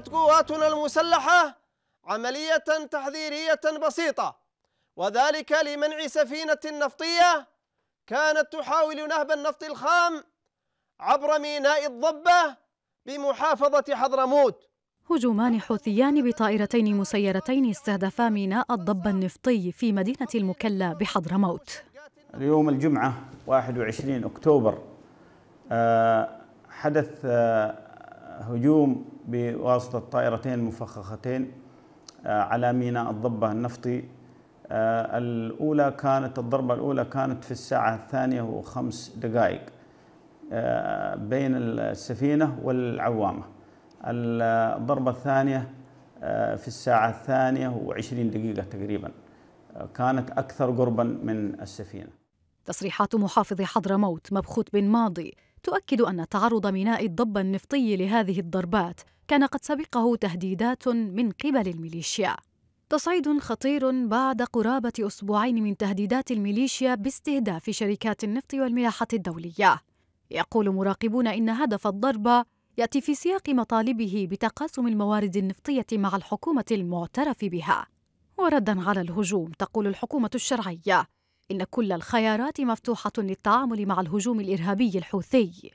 شنت قواتنا المسلحة عملية تحذيرية بسيطة وذلك لمنع سفينة نفطية كانت تحاول نهب النفط الخام عبر ميناء الضبة بمحافظة حضرموت هجومان حوثيان بطائرتين مسيرتين استهدفا ميناء الضبة النفطي في مدينة المكلا بحضرموت اليوم الجمعة 21 أكتوبر آه، حدث آه، هجوم بواسطة طائرتين مفخختين آه، على ميناء الضبة النفطي آه، الأولى كانت الضربة الأولى كانت في الساعة الثانية وخمس دقائق آه، بين السفينة والعوامة الضربة الثانية في الساعة الثانية وعشرين دقيقة تقريبا كانت أكثر قربا من السفينة تصريحات محافظ حضرموت مبخوت بن ماضي تؤكد أن تعرض ميناء الضبة النفطي لهذه الضربات كان قد سبقه تهديدات من قبل الميليشيا تصعيد خطير بعد قرابة أسبوعين من تهديدات الميليشيا باستهداف شركات النفط والملاحة الدولية يقول مراقبون إن هدف الضربة يأتي في سياق مطالبه بتقاسم الموارد النفطية مع الحكومة المعترف بها وردا على الهجوم تقول الحكومة الشرعية إن كل الخيارات مفتوحة للتعامل مع الهجوم الإرهابي الحوثي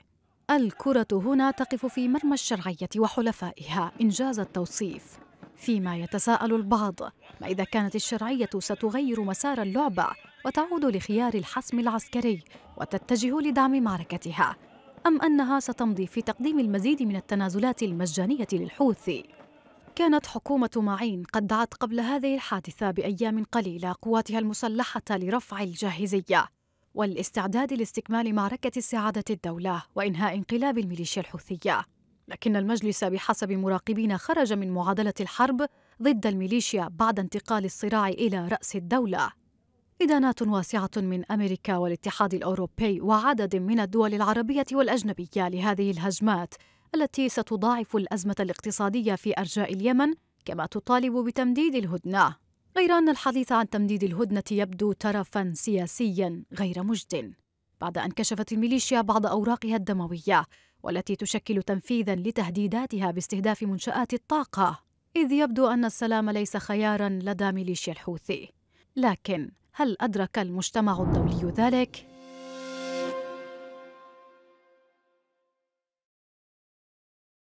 الكرة هنا تقف في مرمى الشرعية وحلفائها إنجاز التوصيف فيما يتساءل البعض ما إذا كانت الشرعية ستغير مسار اللعبة وتعود لخيار الحسم العسكري وتتجه لدعم معركتها أم أنها ستمضي في تقديم المزيد من التنازلات المجانية للحوثي كانت حكومة معين قد دعت قبل هذه الحادثة بأيام قليلة قواتها المسلحة لرفع الجاهزية والاستعداد لاستكمال معركة استعادة الدولة وإنهاء انقلاب الميليشيا الحوثية لكن المجلس بحسب مراقبين خرج من معادلة الحرب ضد الميليشيا بعد انتقال الصراع إلى رأس الدولة إدانات واسعة من أمريكا والاتحاد الأوروبي وعدد من الدول العربية والأجنبية لهذه الهجمات التي ستضاعف الأزمة الاقتصادية في أرجاء اليمن كما تطالب بتمديد الهدنة غير أن الحديث عن تمديد الهدنة يبدو ترفا سياسيا غير مجد بعد أن كشفت الميليشيا بعض أوراقها الدموية والتي تشكل تنفيذا لتهديداتها باستهداف منشآت الطاقة إذ يبدو أن السلام ليس خيارا لدى ميليشيا الحوثي لكن هل أدرك المجتمع الدولي ذلك؟